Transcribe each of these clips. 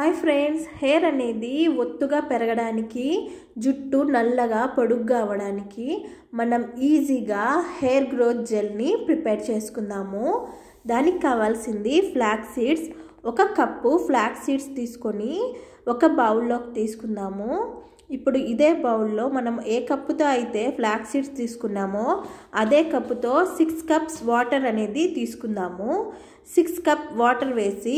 hi friends hair అనేది ఒత్తుగా పెరగడానికి జుట్టు నల్లగా పొడుగ్గా అవ్వడానికి మనం ఈజీగా హెయిర్ గ్రోత్ జెల్ని ప్రిపేర్ చేసుకుందాము దానికి కావాల్సింది ఫ్లాక్ సీడ్స్ ఒక కప్పు ఫ్లాక్ సీడ్స్ తీసుకొని ఒక బౌల్లోకి తీసుకుందాము ఇప్పుడు ఇదే బౌల్లో మనం ఏ కప్పుతో అయితే ఫ్లాక్ సీడ్స్ తీసుకున్నామో అదే కప్పుతో సిక్స్ కప్స్ వాటర్ అనేది తీసుకుందాము సిక్స్ కప్ వాటర్ వేసి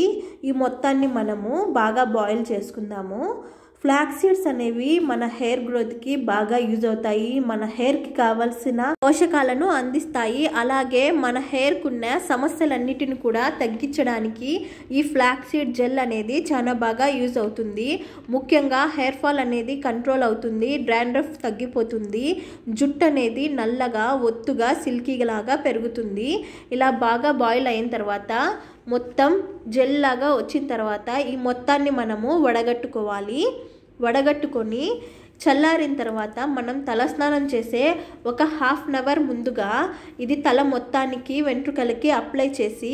ఈ మొత్తాన్ని మనము బాగా బాయిల్ చేసుకుందాము ఫ్లాక్ సీడ్స్ అనేవి మన హెయిర్ గ్రోత్కి బాగా యూజ్ అవుతాయి మన హెయిర్కి కావలసిన పోషకాలను అందిస్తాయి అలాగే మన హెయిర్కున్న సమస్యలన్నిటిని కూడా తగ్గించడానికి ఈ ఫ్లాక్ సీడ్ జెల్ అనేది చాలా బాగా యూజ్ అవుతుంది ముఖ్యంగా హెయిర్ ఫాల్ అనేది కంట్రోల్ అవుతుంది డ్రాండ్రఫ్ తగ్గిపోతుంది జుట్టు అనేది నల్లగా ఒత్తుగా సిల్కీలాగా పెరుగుతుంది ఇలా బాగా బాయిల్ అయిన తర్వాత మొత్తం జెల్లాగా వచ్చిన తర్వాత ఈ మొత్తాన్ని మనము వడగట్టుకోవాలి వడగట్టుకొని చల్లారిన తర్వాత మనం తలస్నానం చేసే ఒక హాఫ్ అన్ అవర్ ముందుగా ఇది తల మొత్తానికి వెంట్రుకలకి అప్లై చేసి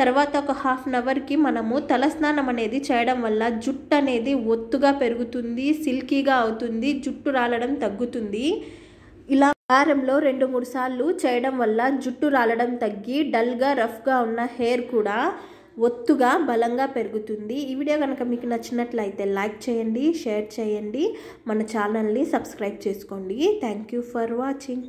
తర్వాత ఒక హాఫ్ అన్ అవర్కి మనము తలస్నానం అనేది చేయడం వల్ల జుట్టు అనేది ఒత్తుగా పెరుగుతుంది సిల్కీగా అవుతుంది జుట్టు రాలడం తగ్గుతుంది ఇలా వారంలో రెండు మూడు సార్లు చేయడం వల్ల జుట్టు రాలడం తగ్గి డల్గా రఫ్గా ఉన్న హెయిర్ కూడా ఒత్తుగా బలంగా పెరుగుతుంది ఈ వీడియో కనుక మీకు నచ్చినట్లయితే లైక్ చేయండి షేర్ చేయండి మన ఛానల్ని సబ్స్క్రైబ్ చేసుకోండి థ్యాంక్ యూ ఫర్ వాచింగ్